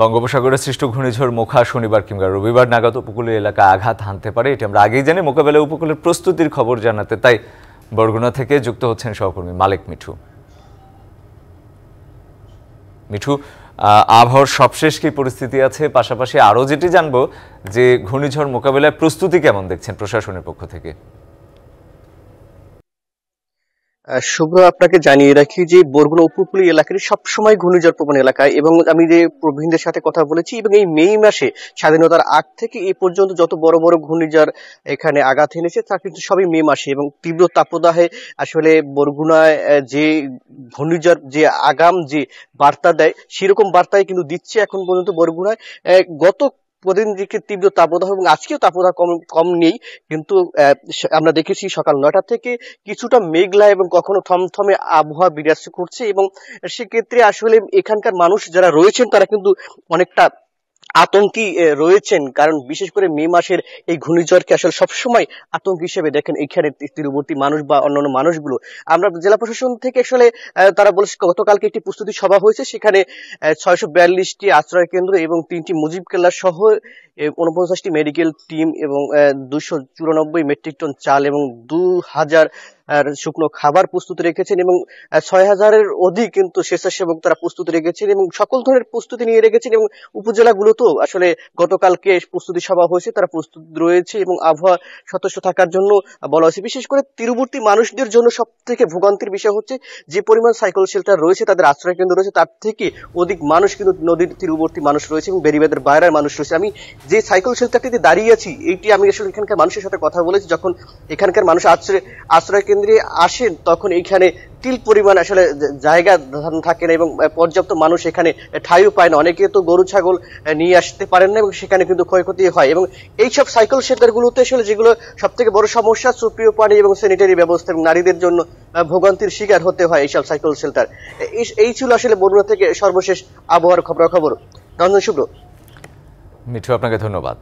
বঙ্গোপসাগরে সৃষ্ট ঘূর্ণিঝড় মুখা শনিবার কিংবা রবিবার নাগাদ উপকূলীয় এলাকা আঘাত হানতে পারে এটি আমরা আগেই জানি মোকাবেলায় উপকূলের প্রস্তুতির খবর জানাতে তাই বরগুনা থেকে যুক্ত হচ্ছেন সহকর্মী মালিক মিঠু মিঠু আবহাওয়ার সবশেষ কি পরিস্থিতি আছে পাশাপাশি আরও যেটি জানবো যে ঘূর্ণিঝড় মোকাবেলায় প্রস্তুতি কেমন দেখছেন প্রশাসনের পক্ষ থেকে শুভ্র আপনাকে জানিয়ে রাখি যে বরগুনা উপকূলীয় এলাকাটি সবসময় ঘূর্ণিঝড় প্রবণ এলাকায় এবং আমি যে প্রবীণদের সাথে কথা বলেছি এবং এই মে মাসে স্বাধীনতার আগ থেকে এই পর্যন্ত যত বড় বড় ঘূর্ণিঝড় এখানে আঘাত এনেছে তা কিন্তু সবই মে মাসে এবং তীব্র তাপদাহে আসলে বরগুনায় যে ঘূর্ণিঝড় যে আগাম যে বার্তা দেয় সেরকম বার্তাই কিন্তু দিচ্ছে এখন পর্যন্ত বরগুনায় গত দিকে তীব্র তাপদাহ এবং আজকেও তাপদাহ কম কম নেই কিন্তু আমরা দেখেছি সকাল নয়টা থেকে কিছুটা মেঘলা এবং কখনো থমথমে আবহাওয়া বিরাজ করছে এবং সেক্ষেত্রে আসলে এখানকার মানুষ যারা রয়েছেন তারা কিন্তু অনেকটা আতঙ্কি রয়েছেন কারণ বিশেষ করে মে মাসের এই ঘূর্ণিঝড়কে আসলে সবসময় আতঙ্ক হিসেবে দেখেন এখানে তীরবর্তী মানুষ বা অন্যান্য মানুষগুলো আমরা জেলা প্রশাসন থেকে আসলে তারা বলেছে গতকালকে একটি প্রস্তুতি সভা হয়েছে সেখানে ছয়শো বিয়াল্লিশটি আশ্রয় কেন্দ্র এবং তিনটি মুজিব কেল্লা সহ উনপঞ্চাশটি মেডিকেল টিম এবং দুশো চুরানব্বই মেট্রিক টন চাল এবং দু হাজার শুকনো খাবার প্রস্তুত রেখেছেন এবং ছয় হাজারের অধিক কিন্তু স্বেচ্ছাসেবক তারা প্রস্তুত রেখেছেন এবং সকল ধরনের প্রস্তুতি নিয়ে রেখেছেন এবং উপজেলাগুলোতেও আসলে গতকালকে প্রস্তুতি সভা হয়েছে তারা প্রস্তুত রয়েছে এবং আবহাওয়া সতর্ক থাকার জন্য বলা হয়েছে বিশেষ করে তীরবর্তী মানুষদের জন্য সব থেকে ভোগান্তির বিষয় হচ্ছে যে পরিমাণ সাইকেল শেল্টার রয়েছে তাদের আশ্রয় কেন্দ্র রয়েছে তার থেকে অধিক মানুষ কিন্তু নদীর তীরবর্তী মানুষ রয়েছে এবং বেরিবেদের বাইরের মানুষ রয়েছে আমি যে সাইকেল শেল্টারটিতে দাঁড়িয়ে আছি এইটি আমি আসলে এখানকার মানুষের সাথে কথা বলেছি যখন এখানকার মানুষ আশ্রয় আশ্রয় কেন্দ্র কেন্দ্রে আসেন তখন এখানে তিল পরিমাণ আসলে জায়গা থাকে না এবং পর্যাপ্ত মানুষ এখানে ঠাইও পায় না অনেকে তো গরু ছাগল নিয়ে আসতে পারেন না এবং সেখানে কিন্তু ক্ষয়ক্ষতি হয় এবং এইসব সাইকেল সেন্টারগুলোতে আসলে যেগুলো সব থেকে বড় সমস্যা সুপ্রিয় পানি এবং স্যানিটারি ব্যবস্থা এবং নারীদের জন্য ভোগান্তির শিকার হতে হয় এইসব সাইকেল সেন্টার এই ছিল আসলে বরুড়া থেকে সর্বশেষ আবহাওয়ার খবরাখবর রঞ্জন শুভ্র মিঠু আপনাকে ধন্যবাদ